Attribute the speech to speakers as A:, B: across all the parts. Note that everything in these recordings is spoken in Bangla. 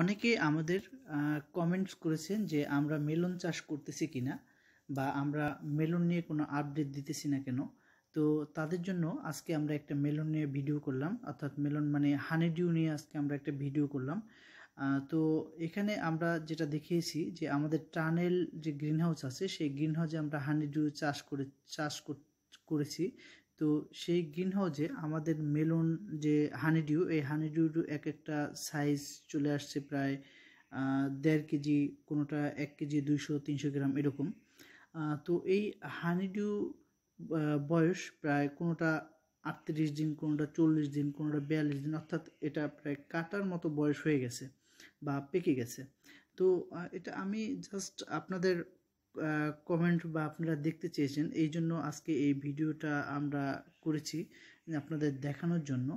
A: অনেকে আমাদের কমেন্টস করেছেন যে আমরা মেলন চাষ করতেছি কিনা বা আমরা মেলন নিয়ে কোনো আপডেট দিতেছি না কেন তো তাদের জন্য আজকে আমরা একটা মেলন নিয়ে ভিডিও করলাম অর্থাৎ মেলন মানে হানিডিউ নিয়ে আজকে আমরা একটা ভিডিও করলাম তো এখানে আমরা যেটা দেখিয়েছি যে আমাদের টানেল যে গ্রিনহাউস আছে সেই গ্রিনহাউসে আমরা হানিডিউ চাষ করে চাষ করেছি তো সেই গ্রিন হাউজে আমাদের মেলন যে হানিডিউ এই হানিডিউর এক একটা সাইজ চলে আসছে প্রায় দেড় কেজি কোনোটা এক কেজি দুইশো তিনশো গ্রাম এরকম তো এই হানিডিউ বয়স প্রায় কোনোটা আটত্রিশ দিন কোনোটা চল্লিশ দিন কোনোটা বিয়াল্লিশ দিন অর্থাৎ এটা প্রায় কাটার মতো বয়স হয়ে গেছে বা পেকে গেছে তো এটা আমি জাস্ট আপনাদের কমেন্ট বা আপনারা দেখতে চেয়েছেন এই জন্য আজকে এই ভিডিওটা আমরা করেছি আপনাদের দেখানোর জন্য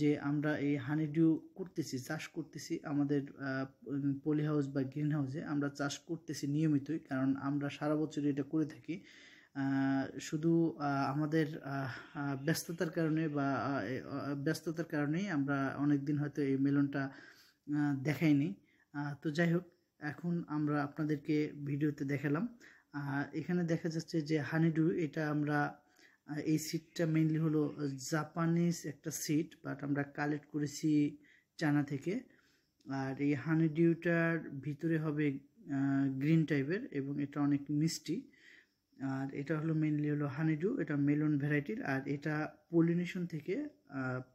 A: যে আমরা এই হানিডিউ করতেছি চাষ করতেছি আমাদের পলি হাউস বা গ্রিন হাউসে আমরা চাষ করতেছি নিয়মিতই কারণ আমরা সারা বছর এটা করে থাকি শুধু আমাদের ব্যস্ততার কারণে বা ব্যস্ততার কারণেই আমরা অনেক দিন হয়তো এই মেলনটা দেখাইনি তো যাই হোক এখন আমরা আপনাদেরকে ভিডিওতে দেখালাম এখানে দেখা যাচ্ছে যে হানিডু এটা আমরা এই সিটটা মেইনলি হলো জাপানিজ একটা সিট বাট আমরা কালেক্ট করেছি চানা থেকে আর এই হানিডিউটার ভিতরে হবে গ্রিন টাইপের এবং এটা অনেক মিষ্টি আর এটা হলো মেনলি হলো হানিডু এটা মেলন ভ্যারাইটির আর এটা পলিনেশন থেকে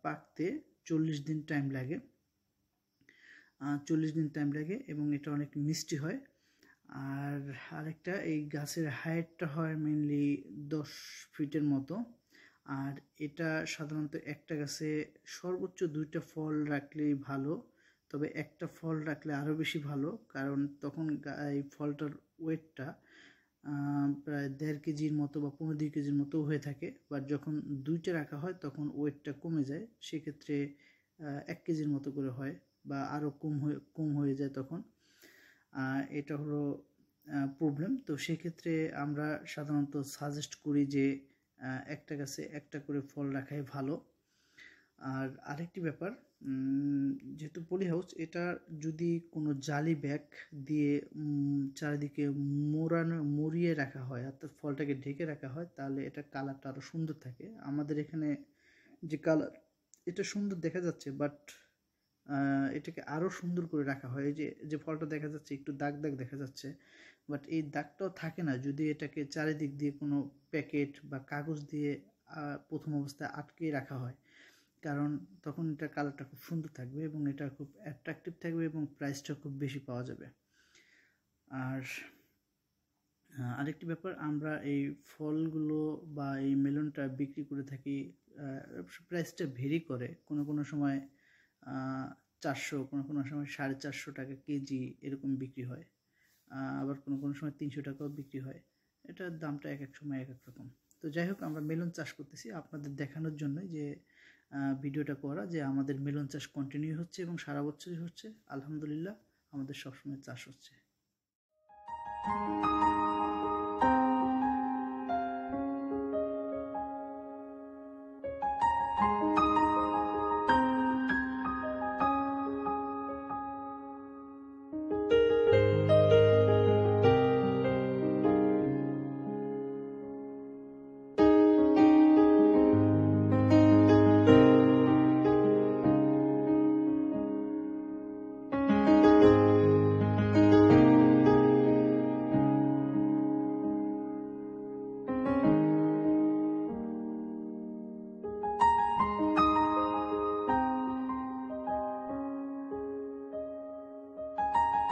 A: পাকতে চল্লিশ দিন টাইম লাগে চল্লিশ দিন টাইম লাগে এবং এটা অনেক মিষ্টি হয় আর আরেকটা এই গাছের হাইটটা হয় মেনলি দশ ফিটের মতো আর এটা সাধারণত একটা গাছে সর্বোচ্চ দুইটা ফল রাখলেই ভালো তবে একটা ফল রাখলে আরও বেশি ভালো কারণ তখন এই ফলটার ওয়েটটা প্রায় দেড় কেজির মতো বা পনেরো দুই কেজির মতো হয়ে থাকে বা যখন দুইটা রাখা হয় তখন ওয়েটটা কমে যায় সেক্ষেত্রে এক কেজির মতো করে হয় বা আরও কম হয়ে কম হয়ে যায় তখন এটা হলো প্রবলেম তো সেক্ষেত্রে আমরা সাধারণত সাজেস্ট করি যে একটা গাছে একটা করে ফল রাখাই ভালো আর আরেকটি ব্যাপার যেহেতু পলি হাউস এটা যদি কোনো জালি ব্যাগ দিয়ে চারিদিকে মোড়ানো মরিয়ে রাখা হয় অর্থাৎ ফলটাকে ঢেকে রাখা হয় তাহলে এটা কালারটা আরও সুন্দর থাকে আমাদের এখানে যে কালার এটা সুন্দর দেখা যাচ্ছে বাট এটাকে আরও সুন্দর করে রাখা হয় যে যে ফলটা দেখা যাচ্ছে একটু দাগ দাগ দেখা যাচ্ছে বাট এই দাগটাও থাকে না যদি এটাকে চারিদিক দিয়ে কোনো প্যাকেট বা কাগজ দিয়ে প্রথম অবস্থায় আটকে রাখা হয় কারণ তখন এটা কালারটা খুব সুন্দর থাকবে এবং এটা খুব অ্যাট্রাকটিভ থাকবে এবং প্রাইসটা খুব বেশি পাওয়া যাবে আর আরেকটি ব্যাপার আমরা এই ফলগুলো বা এই মেলনটা বিক্রি করে থাকি প্রাইসটা ভেরি করে কোনো কোনো সময় চারশো কোনো কোনো সময় সাড়ে চারশো টাকা কেজি এরকম বিক্রি হয় আবার কোনো কোনো সময় তিনশো টাকাও বিক্রি হয় এটার দামটা এক এক সময় এক এক রকম তো যাই হোক আমরা মেলন চাষ করতেছি আপনাদের দেখানোর জন্য যে ভিডিওটা করা যে আমাদের মেলন চাষ কন্টিনিউ হচ্ছে এবং সারা বছরই হচ্ছে আলহামদুলিল্লাহ আমাদের সবসময় চাষ হচ্ছে